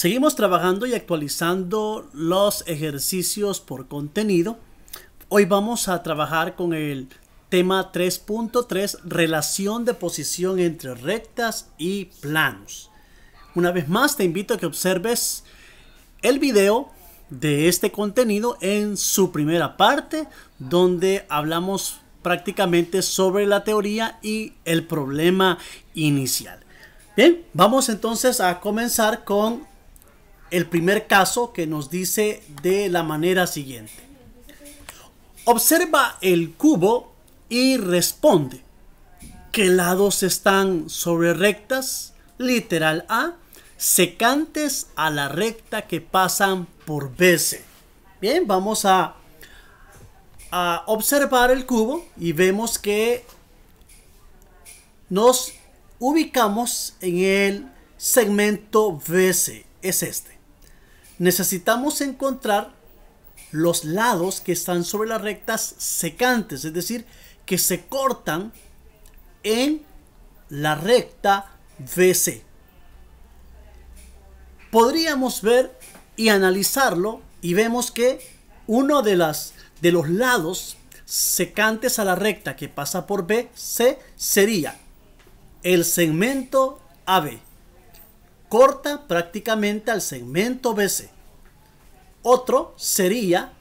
Seguimos trabajando y actualizando los ejercicios por contenido. Hoy vamos a trabajar con el tema 3.3, relación de posición entre rectas y planos. Una vez más te invito a que observes el video de este contenido en su primera parte, donde hablamos prácticamente sobre la teoría y el problema inicial. Bien, vamos entonces a comenzar con el primer caso que nos dice de la manera siguiente. Observa el cubo y responde. ¿Qué lados están sobre rectas? Literal A. Secantes a la recta que pasan por BC. Bien, vamos a, a observar el cubo y vemos que nos ubicamos en el segmento BC. Es este necesitamos encontrar los lados que están sobre las rectas secantes, es decir, que se cortan en la recta BC. Podríamos ver y analizarlo y vemos que uno de, de los lados secantes a la recta que pasa por BC sería el segmento AB corta prácticamente al segmento BC. Otro sería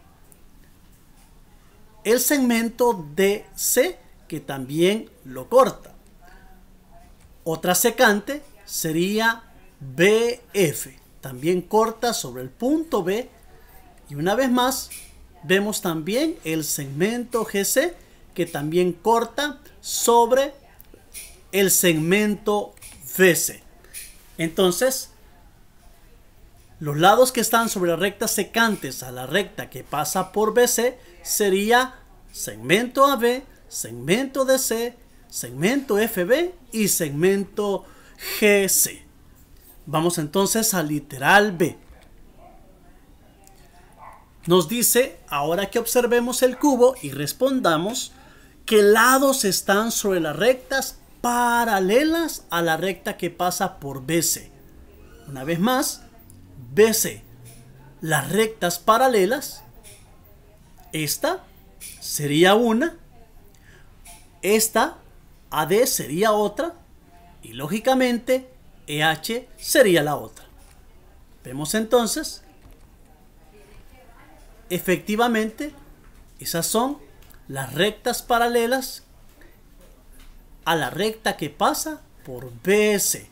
el segmento DC que también lo corta. Otra secante sería BF, también corta sobre el punto B. Y una vez más, vemos también el segmento GC que también corta sobre el segmento BC. Entonces, los lados que están sobre las rectas secantes a la recta que pasa por BC sería segmento AB, segmento DC, segmento FB y segmento GC. Vamos entonces al literal B. Nos dice, ahora que observemos el cubo y respondamos, qué lados están sobre las rectas paralelas a la recta que pasa por BC. Una vez más, BC, las rectas paralelas, esta sería una, esta AD sería otra y lógicamente EH sería la otra. Vemos entonces, efectivamente, esas son las rectas paralelas a la recta que pasa por BC.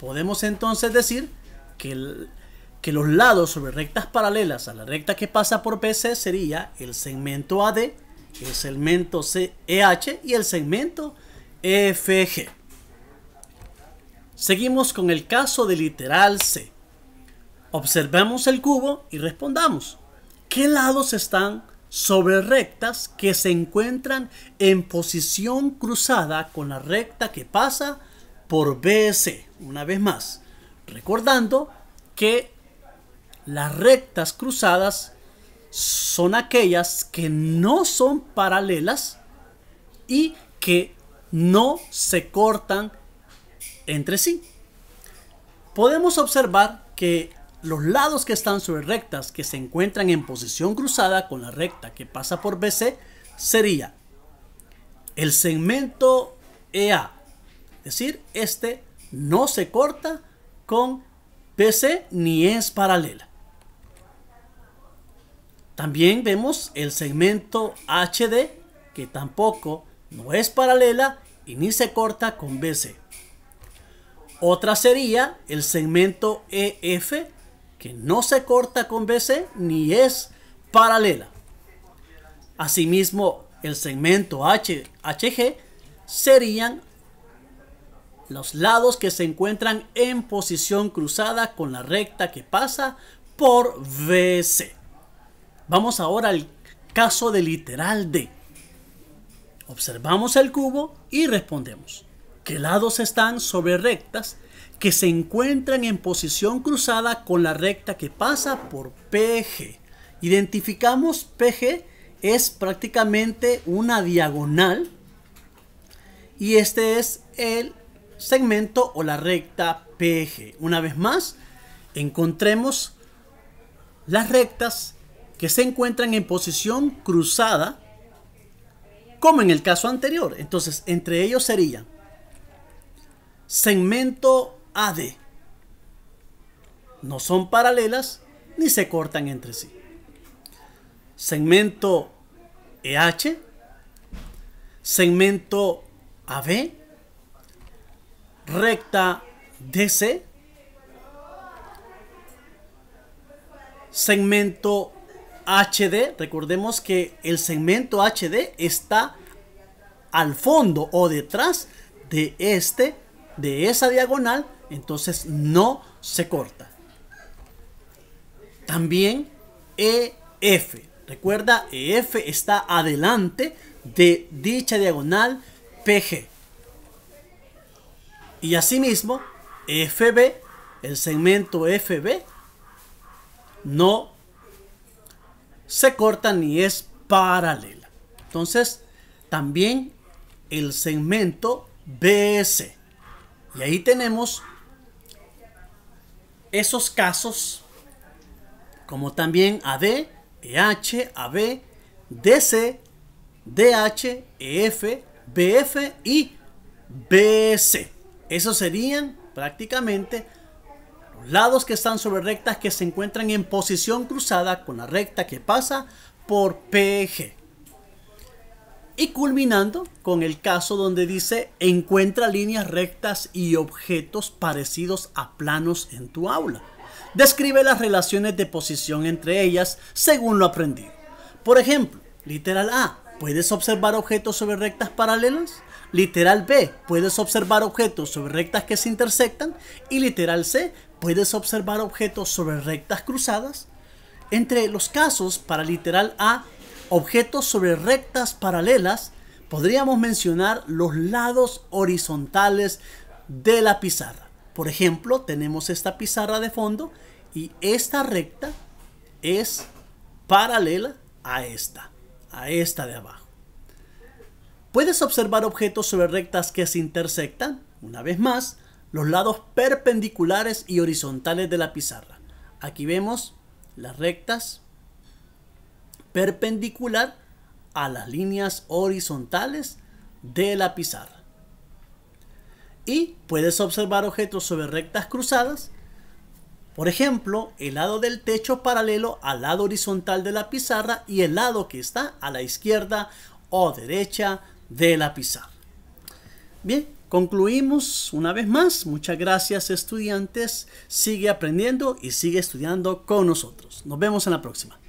Podemos entonces decir que, que los lados sobre rectas paralelas a la recta que pasa por BC sería el segmento AD, el segmento CEH y el segmento e, FG. Seguimos con el caso de literal C. Observemos el cubo y respondamos. ¿Qué lados están sobre rectas que se encuentran en posición cruzada con la recta que pasa por BC. Una vez más, recordando que las rectas cruzadas son aquellas que no son paralelas y que no se cortan entre sí. Podemos observar que los lados que están sobre rectas que se encuentran en posición cruzada con la recta que pasa por BC sería el segmento EA. Es decir, este no se corta con BC ni es paralela. También vemos el segmento HD que tampoco no es paralela y ni se corta con BC. Otra sería el segmento EF que no se corta con BC ni es paralela. Asimismo, el segmento H, serían los lados que se encuentran en posición cruzada con la recta que pasa por BC. Vamos ahora al caso de literal D. Observamos el cubo y respondemos. ¿Qué lados están sobre rectas que se encuentran en posición cruzada con la recta que pasa por PG. Identificamos PG es prácticamente una diagonal y este es el segmento o la recta PG. Una vez más, encontremos las rectas que se encuentran en posición cruzada como en el caso anterior. Entonces, entre ellos sería segmento AD. No son paralelas ni se cortan entre sí. Segmento EH, segmento AB, recta DC, segmento HD. Recordemos que el segmento HD está al fondo o detrás de este, de esa diagonal entonces no se corta. También EF. Recuerda, EF está adelante de dicha diagonal PG. Y asimismo, e FB, el segmento e FB, no se corta ni es paralela. Entonces, también el segmento BS. Y ahí tenemos esos casos, como también AD, EH, AB, DC, DH, EF, BF y BC. Esos serían prácticamente los lados que están sobre rectas que se encuentran en posición cruzada con la recta que pasa por PG. Y culminando con el caso donde dice, encuentra líneas rectas y objetos parecidos a planos en tu aula. Describe las relaciones de posición entre ellas según lo aprendido. Por ejemplo, literal A, ¿puedes observar objetos sobre rectas paralelas? Literal B, puedes observar objetos sobre rectas que se intersectan. Y literal C, puedes observar objetos sobre rectas cruzadas. Entre los casos para literal A objetos sobre rectas paralelas, podríamos mencionar los lados horizontales de la pizarra. Por ejemplo, tenemos esta pizarra de fondo y esta recta es paralela a esta, a esta de abajo. Puedes observar objetos sobre rectas que se intersectan, una vez más, los lados perpendiculares y horizontales de la pizarra. Aquí vemos las rectas perpendicular a las líneas horizontales de la pizarra. Y puedes observar objetos sobre rectas cruzadas, por ejemplo, el lado del techo paralelo al lado horizontal de la pizarra y el lado que está a la izquierda o derecha de la pizarra. Bien, concluimos una vez más. Muchas gracias estudiantes. Sigue aprendiendo y sigue estudiando con nosotros. Nos vemos en la próxima.